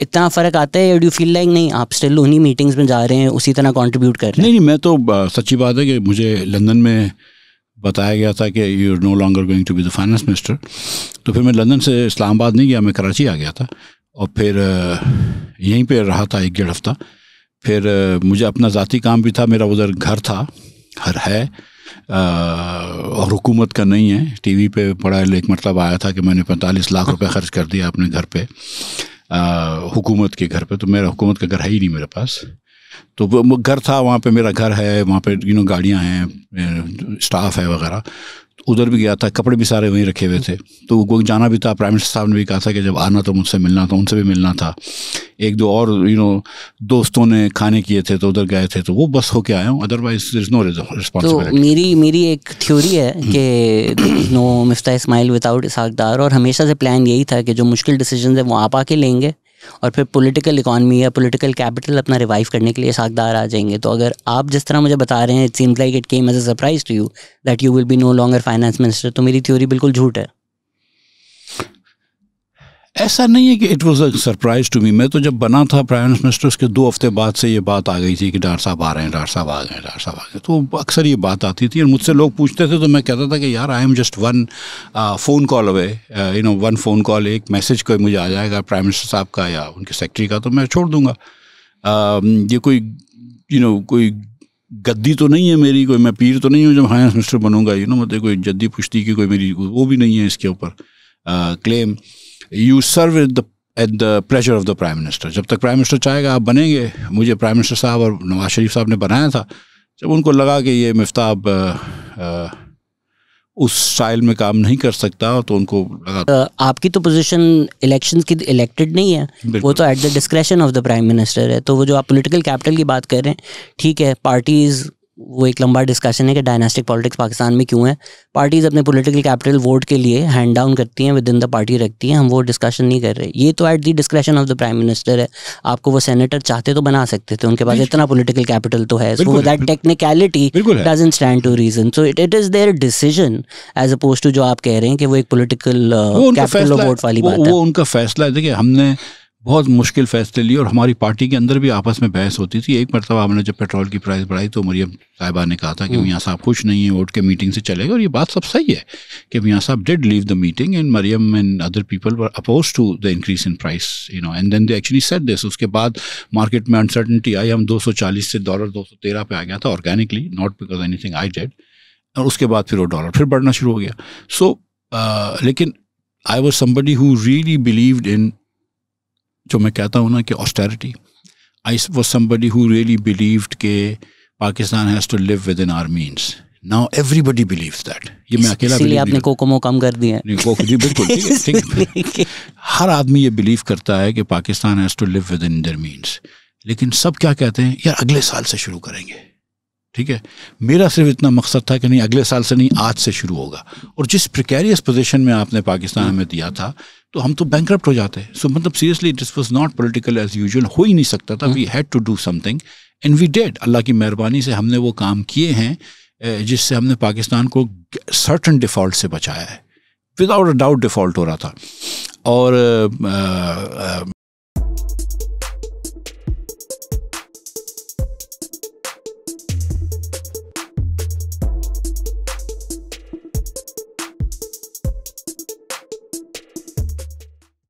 इतना फ़र्क आता है डू फील लाइक नहीं आप स्टिल उन्हीं मीटिंग्स में जा रहे हैं उसी तरह कॉन्ट्रीब्यूट कर रहे हैं नहीं नहीं मैं तो सच्ची बात है कि मुझे लंदन में बताया गया था कि you are no longer going to be the finance minister तो फिर मैं लंदन से इस्लामाबाद नहीं गया मैं कराची आ गया था और फिर यहीं पर रहा था एक डेढ़ हफ्ता फिर मुझे अपना ज़ाती काम भी था मेरा उधर घर था हर है आ, और हुकूमत का नहीं है टीवी पे पढ़ा एक मतलब आया था कि मैंने पैंतालीस लाख रुपए खर्च कर दिया अपने घर पे हुकूमत के घर पे तो मेरा हुकूमत का घर है ही नहीं मेरे पास तो वो घर था वहाँ पे मेरा घर है वहाँ पे यू नो गाड़ियाँ हैं स्टाफ है वगैरह तो उधर भी गया था कपड़े भी सारे वहीं रखे हुए थे तो वो जाना भी था प्राइम मिनिस्टर साहब ने भी कहा था कि जब आना तो मुझसे मिलना था उनसे भी मिलना था एक दो और यू you नो know, दोस्तों ने खाने किए थे तो उधर गए थे तो वो बस होके आया हूँ अदरवाइज इज नो रिस्पॉन्सिबिलिटी तो मेरी मेरी एक थ्योरी है हम्म। कि नो मिफ्ता इस्माइल विदाउट इसहाकदार और हमेशा से प्लान यही था कि जो मुश्किल डिसीजन है वो आप आके लेंगे और फिर पॉलिटिकल इकॉनमी या पॉलिटिकल कैपिटल अपना रिवाइव करने के लिए साकदार आ जाएंगे तो अगर आप जिस तरह मुझे बता रहे हैं it seems like it came as a surprise to you that you will be no longer finance minister तो मेरी थ्योरी बिल्कुल झूठ है ऐसा नहीं है कि it was a surprise to me मैं तो जब बना था प्राइम मिनिस्टर उसके दो हफ्ते बाद से ये बात आ गई थी कि डॉक्टर साहब आ रहे हैं डॉक्टर साहब आ गए हैं डॉक्टर साहब आ गए तो अक्सर ये बात आती थी और मुझसे लोग पूछते थे तो मैं कहता था कि यार I am just one phone call away you know one phone call एक मैसेज कोई मुझे आ जाएगा प्राइम मिनिस्टर साहब का या उनके सेक्रेटरी का तो मैं छोड़ दूँगा uh, um, ये कोई यू you नो know, कोई गद्दी तो नहीं है मेरी कोई मैं पीर तो नहीं हूँ जब फाइनेंस मिनिस्टर बनूंगा यू नो मतलब कोई जद्दी पुश्ती की कोई मेरी वो भी नहीं है इसके ऊपर claim uh, you serve the at the pleasure of the prime minister जब तक प्राइम मिनिस्टर चाहेगा आप बनेंगे मुझे प्राइम मिनिस्टर साहब और नवाज शरीफ साहब ने बनाया था जब उनको लगा कि ये मफ्ताब उस स्टाइल में काम नहीं कर सकता तो उनको लगा आपकी तो पोजीशन इलेक्शन की इलेक्टेड नहीं है वो तो at the discretion of the prime minister है तो वो जो आप पॉलिटिकल कैपिटल की बात कर रहे हैं ठीक है पार्टीज वो एक लंबा डिस्कशन है कि डायनेस्टिक पॉलिटिक्स पाकिस्तान में क्यों है पार्टीज अपने पॉलिटिकल कैपिटल वोट के लिए हैंड डाउन करती हैं विद इन द पार्टी रखती हैं हम वो डिस्कशन नहीं कर रहे ये तो at the discretion of the prime minister है आपको वो सेनेटर चाहते तो बना सकते थे उनके पास इतना पोलिटिकल कैपिटल तो है so that technicality doesn't stand to reason so it it is their decision as oppose to जो आप कह रहे हैं कि वो एक पोलिटिकल कैपिटल वोट वाली बात है वो उनका फैसला है देखिए हमने बहुत मुश्किल फैसले लिए और हमारी पार्टी के अंदर भी आपस में बहस होती थी एक मरतबा हमने जब पेट्रोल की प्राइस बढ़ाई तो मरियम साहिबा ने कहा था कि हम्म। मियाँ साहब खुश नहीं है वोट के मीटिंग से चले गए और ये बात सब सही है कि Mian Sahab did leave the meeting and Maryam and other people were oppose to the increase in price you know and then they actually set this उसके बाद मार्केट में अनसर्टनटी आई हम 240 से डॉलर 213 पे आ गया था organically not because anything I did और उसके बाद फिर वो डॉलर फिर बढ़ना शुरू हो गया सो so, uh, लेकिन I was somebody who really believe in जो मैं कहता हूँ ना कि ऑस्टेरिटी आई वो समबडी हु रियली बिलीव्ड के Pakistan has to live within our means now everybody believe that ये मैं अकेला इसीलिए आपने कोकोमो कम कर दिया नहीं कोको जी बिल्कुल हर आदमी ये बिलीव करता है कि Pakistan has to live within their means लेकिन सब क्या कहते हैं यार अगले साल से शुरू करेंगे ठीक है मेरा सिर्फ इतना मकसद था कि नहीं अगले साल से नहीं आज से शुरू होगा और जिस प्रिकेरियस पोजीशन में आपने पाकिस्तान हमें दिया था तो हम तो बैंक हो जाते सो so, मतलब seriously this was not political as usual हो ही नहीं सकता था we had to do something and we did अल्लाह की मेहरबानी से हमने वो काम किए हैं जिससे हमने पाकिस्तान को सर्टन डिफ़ॉल्ट से बचाया है विदाउट अ डाउट डिफ़ॉल्ट हो रहा था और आ, आ,